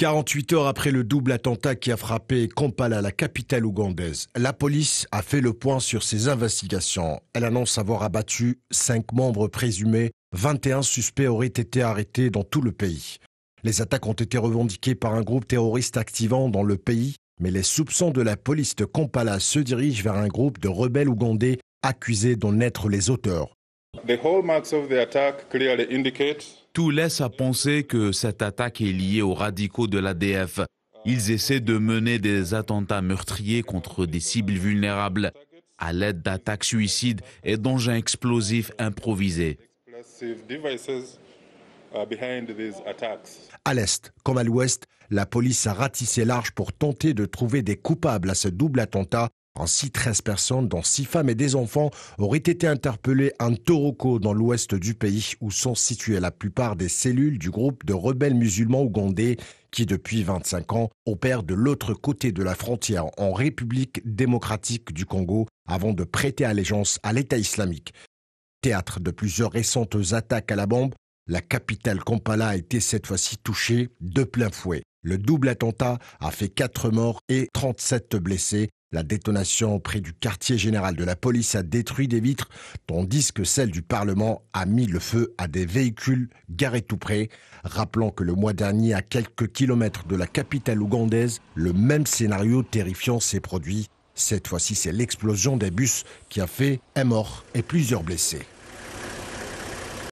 48 heures après le double attentat qui a frappé Kampala, la capitale ougandaise, la police a fait le point sur ses investigations. Elle annonce avoir abattu 5 membres présumés, 21 suspects auraient été arrêtés dans tout le pays. Les attaques ont été revendiquées par un groupe terroriste activant dans le pays, mais les soupçons de la police de Kampala se dirigent vers un groupe de rebelles ougandais accusés d'en être les auteurs. Tout laisse à penser que cette attaque est liée aux radicaux de l'ADF. Ils essaient de mener des attentats meurtriers contre des cibles vulnérables à l'aide d'attaques suicides et d'engins explosifs improvisés. Uh, à l'Est comme à l'Ouest, la police a ratissé l'arche pour tenter de trouver des coupables à ce double attentat ainsi, 13 personnes, dont 6 femmes et des enfants, auraient été interpellées en Toroko, dans l'ouest du pays, où sont situées la plupart des cellules du groupe de rebelles musulmans ougandais qui, depuis 25 ans, opèrent de l'autre côté de la frontière en République démocratique du Congo avant de prêter allégeance à l'État islamique. Théâtre de plusieurs récentes attaques à la bombe, la capitale Kampala a été cette fois-ci touchée de plein fouet. Le double attentat a fait 4 morts et 37 blessés. La détonation près du quartier général de la police a détruit des vitres, tandis que celle du Parlement a mis le feu à des véhicules garés tout près. Rappelant que le mois dernier, à quelques kilomètres de la capitale ougandaise, le même scénario terrifiant s'est produit. Cette fois-ci, c'est l'explosion des bus qui a fait un mort et plusieurs blessés.